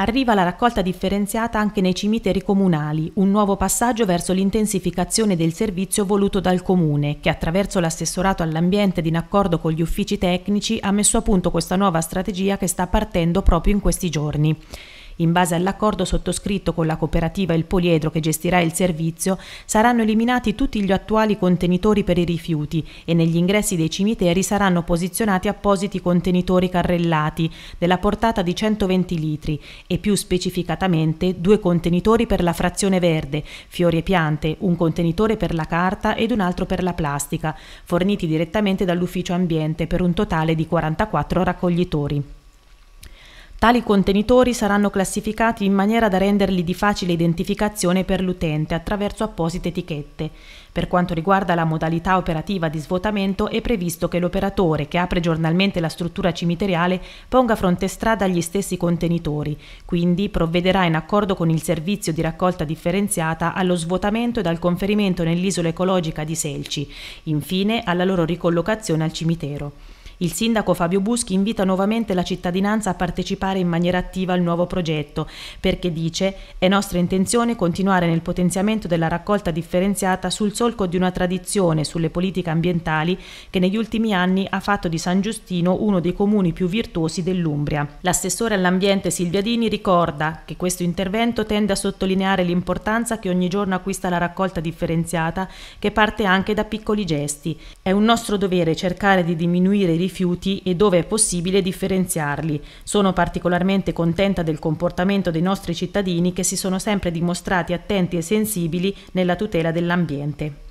Arriva la raccolta differenziata anche nei cimiteri comunali, un nuovo passaggio verso l'intensificazione del servizio voluto dal Comune, che attraverso l'assessorato all'ambiente, in accordo con gli uffici tecnici, ha messo a punto questa nuova strategia che sta partendo proprio in questi giorni. In base all'accordo sottoscritto con la cooperativa Il Poliedro che gestirà il servizio, saranno eliminati tutti gli attuali contenitori per i rifiuti e negli ingressi dei cimiteri saranno posizionati appositi contenitori carrellati della portata di 120 litri e più specificatamente due contenitori per la frazione verde, fiori e piante, un contenitore per la carta ed un altro per la plastica, forniti direttamente dall'ufficio ambiente per un totale di 44 raccoglitori. Tali contenitori saranno classificati in maniera da renderli di facile identificazione per l'utente attraverso apposite etichette. Per quanto riguarda la modalità operativa di svuotamento è previsto che l'operatore che apre giornalmente la struttura cimiteriale ponga fronte strada agli stessi contenitori, quindi provvederà in accordo con il servizio di raccolta differenziata allo svuotamento ed al conferimento nell'isola ecologica di Selci, infine alla loro ricollocazione al cimitero. Il sindaco Fabio Buschi invita nuovamente la cittadinanza a partecipare in maniera attiva al nuovo progetto perché dice è nostra intenzione continuare nel potenziamento della raccolta differenziata sul solco di una tradizione sulle politiche ambientali che negli ultimi anni ha fatto di San Giustino uno dei comuni più virtuosi dell'Umbria. L'assessore all'ambiente Silvia Dini ricorda che questo intervento tende a sottolineare l'importanza che ogni giorno acquista la raccolta differenziata che parte anche da piccoli gesti. È un nostro dovere cercare di diminuire i rifiuti e dove è possibile differenziarli. Sono particolarmente contenta del comportamento dei nostri cittadini che si sono sempre dimostrati attenti e sensibili nella tutela dell'ambiente.